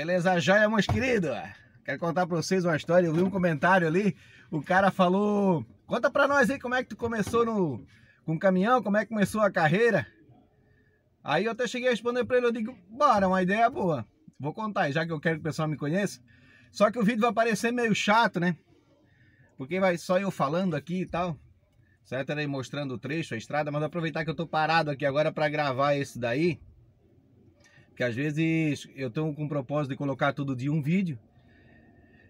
Beleza, joia, meus queridos? Quero contar pra vocês uma história. Eu vi um comentário ali. O cara falou: Conta pra nós aí como é que tu começou no, com o caminhão, como é que começou a carreira. Aí eu até cheguei a responder pra ele. Eu digo: Bora, uma ideia boa. Vou contar aí, já que eu quero que o pessoal me conheça. Só que o vídeo vai parecer meio chato, né? Porque vai só eu falando aqui e tal. Certo? Aí mostrando o trecho, a estrada. Mas vou aproveitar que eu tô parado aqui agora para gravar esse daí. Que às vezes eu estou com o propósito de colocar todo dia um vídeo.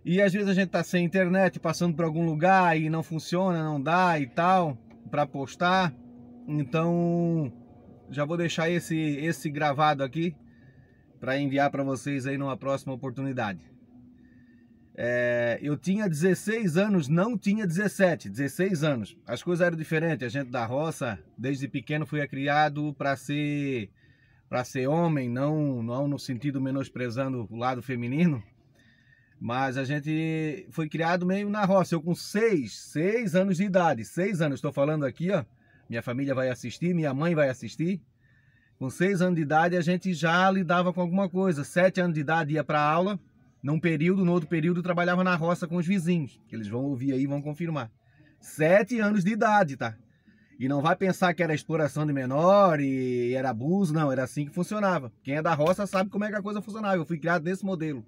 E às vezes a gente está sem internet, passando por algum lugar e não funciona, não dá e tal, para postar. Então, já vou deixar esse, esse gravado aqui para enviar para vocês aí numa próxima oportunidade. É, eu tinha 16 anos, não tinha 17, 16 anos. As coisas eram diferentes. A gente da roça, desde pequeno, foi criado para ser para ser homem, não, não no sentido menosprezando o lado feminino, mas a gente foi criado meio na roça. Eu com seis, seis anos de idade, seis anos, estou falando aqui, ó. Minha família vai assistir, minha mãe vai assistir. Com seis anos de idade a gente já lidava com alguma coisa. Sete anos de idade ia para aula, num período, no outro período trabalhava na roça com os vizinhos. que Eles vão ouvir aí, vão confirmar. Sete anos de idade, tá? E não vai pensar que era exploração de menor e era abuso, não, era assim que funcionava. Quem é da roça sabe como é que a coisa funcionava. Eu fui criado nesse modelo.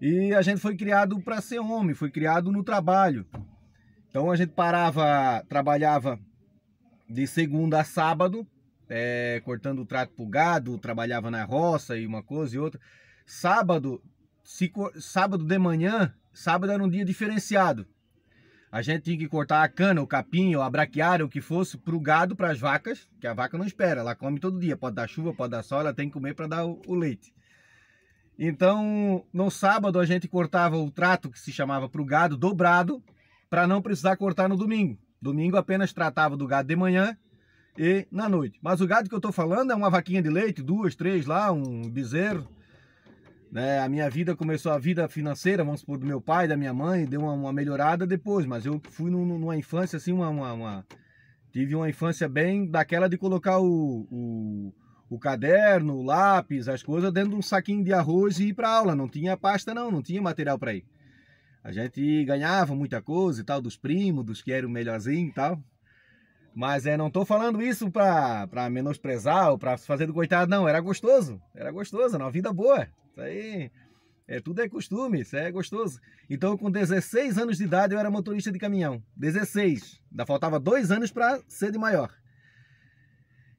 E a gente foi criado para ser homem, foi criado no trabalho. Então a gente parava, trabalhava de segunda a sábado, é, cortando o trato pro gado, trabalhava na roça e uma coisa e outra. Sábado, se, sábado de manhã, sábado era um dia diferenciado. A gente tinha que cortar a cana, o capim, ou a braquiária, o que fosse, para o gado, para as vacas, que a vaca não espera, ela come todo dia, pode dar chuva, pode dar sol, ela tem que comer para dar o, o leite. Então, no sábado a gente cortava o trato que se chamava para o gado dobrado, para não precisar cortar no domingo. Domingo apenas tratava do gado de manhã e na noite. Mas o gado que eu estou falando é uma vaquinha de leite, duas, três lá, um bezerro, né? A minha vida começou, a vida financeira, vamos supor, do meu pai, da minha mãe, deu uma, uma melhorada depois, mas eu fui num, numa infância assim, uma, uma, uma, Tive uma infância bem daquela de colocar o, o, o, caderno, o lápis, as coisas dentro de um saquinho de arroz e ir para aula. Não tinha pasta, não, não tinha material para ir. A gente ganhava muita coisa e tal, dos primos, dos que eram melhorzinho e tal. Mas é, não estou falando isso para menosprezar ou para fazer do coitado, não. Era gostoso, era gostoso, era uma vida boa. Isso aí é, tudo é costume, isso é gostoso. Então, com 16 anos de idade, eu era motorista de caminhão. 16. Ainda faltava dois anos para ser de maior.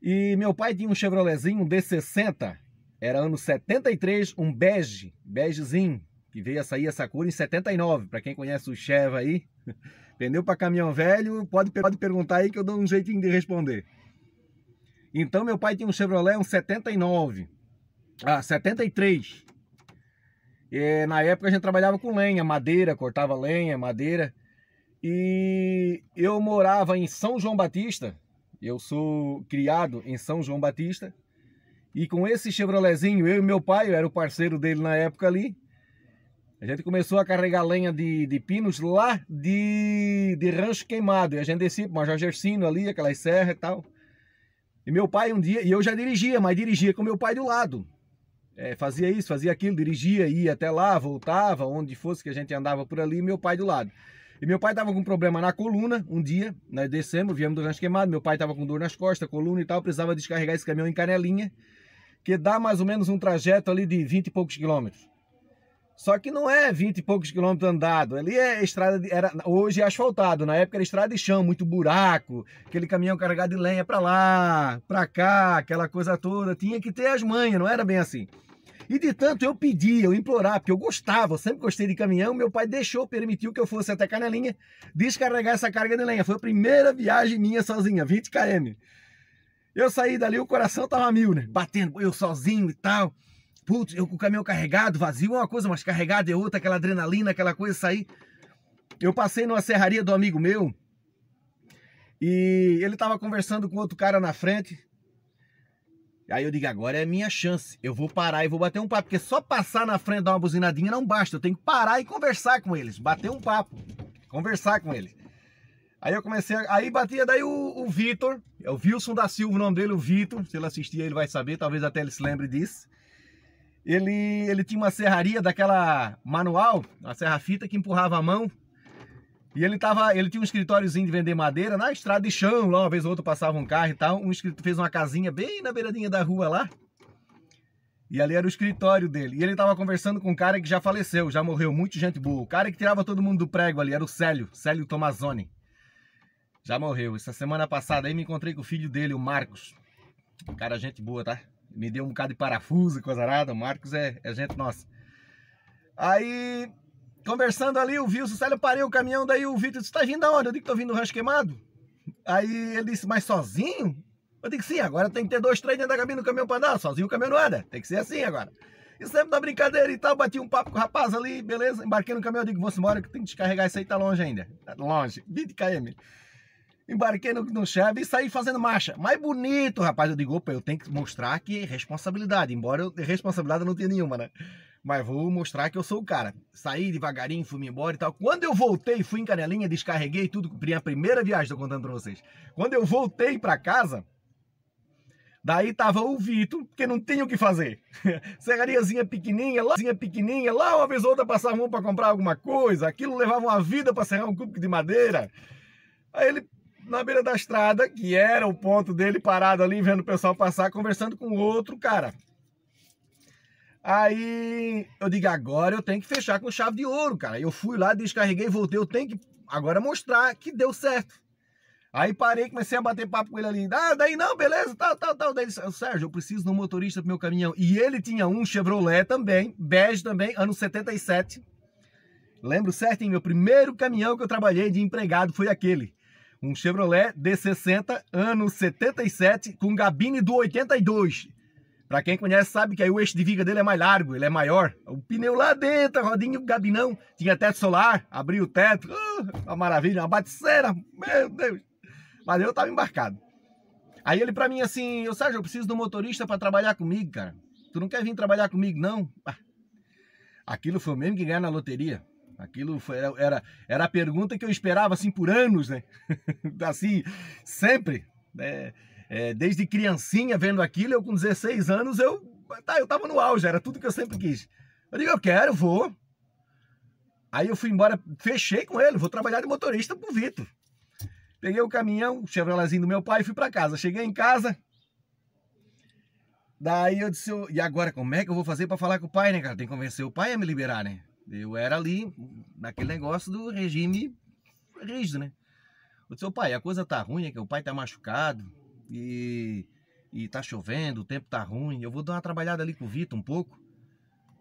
E meu pai tinha um Chevroletzinho, um D60. Era ano 73, um bege, begezinho, que veio a sair essa cor em 79. Para quem conhece o Cheva aí, pneu para caminhão velho, pode, pode perguntar aí que eu dou um jeitinho de responder. Então, meu pai tinha um Chevrolet, um 79. Ah, 73. É, na época a gente trabalhava com lenha, madeira, cortava lenha, madeira. E eu morava em São João Batista. Eu sou criado em São João Batista. E com esse Chevroletzinho, eu e meu pai, eu era o parceiro dele na época ali. A gente começou a carregar lenha de, de pinos lá de, de rancho queimado. E a gente descia para Major Gersino ali, aquelas serras e tal. E meu pai um dia, e eu já dirigia, mas dirigia com meu pai do lado é, fazia isso, fazia aquilo, dirigia, ia até lá, voltava, onde fosse que a gente andava por ali, meu pai do lado. E meu pai estava com problema na coluna um dia, nós né, descemos, viemos do rancho queimado, meu pai estava com dor nas costas, coluna e tal, precisava descarregar esse caminhão em Canelinha, que dá mais ou menos um trajeto ali de 20 e poucos quilômetros. Só que não é 20 e poucos quilômetros andado. Ali é estrada. De, era, hoje é asfaltado. Na época era estrada de chão, muito buraco, aquele caminhão carregado de lenha para lá, para cá, aquela coisa toda. Tinha que ter as manhas, não era bem assim. E de tanto eu pedi eu implorar, porque eu gostava, eu sempre gostei de caminhão, meu pai deixou, permitiu que eu fosse até Canelinha descarregar essa carga de lenha. Foi a primeira viagem minha sozinha, 20 km. Eu saí dali, o coração tava mil, né? Batendo, eu sozinho e tal. Putz, eu com o caminhão carregado, vazio é uma coisa, mas carregado é outra, aquela adrenalina, aquela coisa sair. Eu passei numa serraria do amigo meu e ele tava conversando com outro cara na frente. Aí eu digo, agora é minha chance. Eu vou parar e vou bater um papo. Porque só passar na frente, dar uma buzinadinha não basta. Eu tenho que parar e conversar com eles. Bater um papo. Conversar com eles. Aí eu comecei. A... Aí batia daí o, o Vitor. É o Wilson da Silva, o nome dele, o Vitor. Se ele assistir, ele vai saber. Talvez até ele se lembre disso. Ele, ele tinha uma serraria daquela manual, uma serra-fita que empurrava a mão. E ele tava, ele tinha um escritóriozinho de vender madeira na estrada de chão, lá uma vez ou outra passava um carro e tal. Um escritor fez uma casinha bem na beiradinha da rua lá. E ali era o escritório dele. E ele tava conversando com um cara que já faleceu, já morreu, muito gente boa. O cara que tirava todo mundo do prego ali era o Célio, Célio Tomazoni. Já morreu. Essa semana passada aí me encontrei com o filho dele, o Marcos. O cara, gente boa, tá? Me deu um bocado de parafuso, coisa arada. O Marcos é, é gente nossa. Aí conversando ali, o Wilson, sério, eu parei o caminhão, daí o Vitor disse, tá vindo aonde? Eu que tô vindo do rancho queimado. Aí ele disse, mas sozinho? Eu disse sim, agora tem que ter dois, três dentro da cabine do caminhão pra andar, sozinho o caminhão não anda, tem que ser assim agora. E sempre na brincadeira e tal, bati um papo com o rapaz ali, beleza, embarquei no caminhão, eu digo, você embora que tem que descarregar isso aí, tá longe ainda, tá longe, 20 km. Embarquei no, no chave e saí fazendo marcha. Mais bonito, rapaz. Eu digo, opa, eu tenho que mostrar que é responsabilidade. Embora eu, responsabilidade eu não tenha nenhuma, né? mas vou mostrar que eu sou o cara. Saí devagarinho, fui embora e tal. Quando eu voltei, fui em Canelinha, descarreguei tudo, cumpri a primeira viagem, tô contando pra vocês. Quando eu voltei pra casa, daí tava o Vitor, porque não tinha o que fazer. Serrariazinha pequenininha, lázinha pequenininha, lá uma vez ou outra passava mão pra comprar alguma coisa, aquilo levava uma vida pra serrar um cubo de madeira. Aí ele na beira da estrada, que era o ponto dele parado ali, vendo o pessoal passar, conversando com outro cara. Aí eu digo, agora eu tenho que fechar com chave de ouro, cara. Eu fui lá, descarreguei, voltei, eu tenho que agora mostrar que deu certo. Aí parei, comecei a bater papo com ele ali. Ah, daí não, beleza, tal, tal, tal. Daí ele disse, ah, Sérgio, eu preciso de um motorista pro meu caminhão. E ele tinha um Chevrolet também, bege também, ano 77. Lembro certinho, meu primeiro caminhão que eu trabalhei de empregado foi aquele. Um Chevrolet D60, ano 77, com gabine do 82. Para quem conhece sabe que aí o eixo de viga dele é mais largo, ele é maior. O pneu lá dentro, a rodinha, o gabinão, tinha teto solar, abriu o teto, uh, uma maravilha, uma baticeira, meu Deus. Mas eu tava embarcado. Aí ele para mim assim, eu Sérgio, eu preciso do motorista para trabalhar comigo, cara. Tu não quer vir trabalhar comigo não? Aquilo foi o mesmo que ganhar na loteria. Aquilo foi, era, era a pergunta que eu esperava assim por anos, né? assim, sempre, né? é, desde criancinha vendo aquilo, eu com 16 anos, eu, tá, eu tava no auge, era tudo que eu sempre quis. Eu digo, eu quero, vou. Aí eu fui embora, fechei com ele, vou trabalhar de motorista pro Vitor. Peguei o caminhão, o Chevroletzinho do meu pai e fui para casa. Cheguei em casa, daí eu disse, e agora como é que eu vou fazer para falar com o pai, né, cara? Tem que convencer o pai a me liberar, né? Eu era ali, naquele negócio do regime rígido, né? Eu disse, pai, a coisa tá ruim, é que o pai tá machucado, e, e tá chovendo, o tempo tá ruim, eu vou dar uma trabalhada ali com o Vitor um pouco,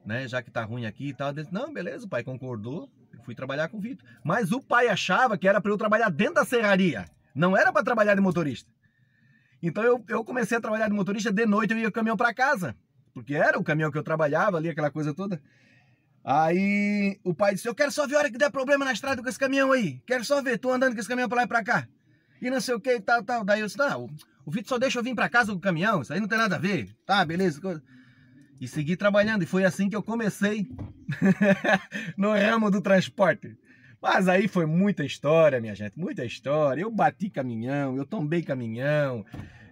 né? Já que tá ruim aqui e tal. Disse, não, beleza, o pai concordou, eu fui trabalhar com o Vitor. Mas o pai achava que era para eu trabalhar dentro da serraria, não era para trabalhar de motorista. Então eu, eu comecei a trabalhar de motorista, de noite eu ia com o caminhão para casa, porque era o caminhão que eu trabalhava ali, aquela coisa toda. Aí o pai disse: Eu quero só ver a hora que der problema na estrada com esse caminhão aí. Quero só ver, tô andando com esse caminhão pra lá e pra cá. E não sei o que e tal, tal. Daí eu disse: Não, o Vitor só deixa eu vir para casa com o caminhão, isso aí não tem nada a ver. Tá, beleza. E segui trabalhando. E foi assim que eu comecei no ramo do transporte. Mas aí foi muita história, minha gente, muita história. Eu bati caminhão, eu tombei caminhão,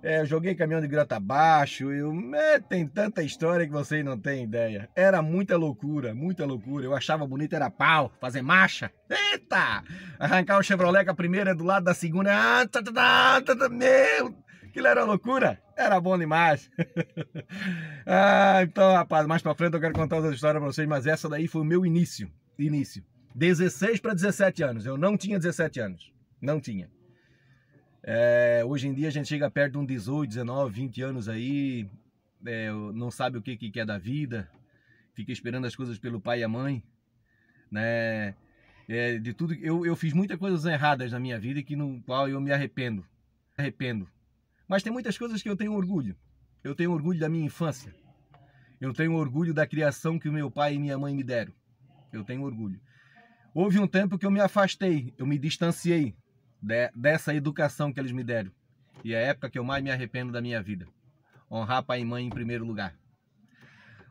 é, eu joguei caminhão de grota abaixo. Eu, é, tem tanta história que vocês não têm ideia. Era muita loucura, muita loucura. Eu achava bonito era pau, fazer marcha. Eita! Arrancar o Chevrolet com a primeira do lado da segunda. Ah, tá, tá, tá, meu Aquilo era loucura, era bom demais. ah, então, rapaz, mais pra frente eu quero contar outras histórias pra vocês, mas essa daí foi o meu início. Início. 16 para 17 anos. Eu não tinha 17 anos. Não tinha. É, hoje em dia a gente chega perto de um 18, 19, 20 anos aí, é, não sabe o que, que é da vida, fica esperando as coisas pelo pai e a mãe, né? É, de tudo, eu, eu fiz muitas coisas erradas na minha vida que no qual eu me arrependo, arrependo. Mas tem muitas coisas que eu tenho orgulho. Eu tenho orgulho da minha infância. Eu tenho orgulho da criação que meu pai e minha mãe me deram. Eu tenho orgulho. Houve um tempo que eu me afastei, eu me distanciei de, dessa educação que eles me deram. E é a época que eu mais me arrependo da minha vida. Honrar pai e mãe em primeiro lugar.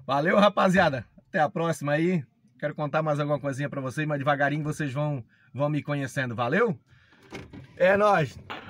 Valeu, rapaziada. Até a próxima aí. Quero contar mais alguma coisinha para vocês, mas devagarinho vocês vão vão me conhecendo. Valeu? É nós.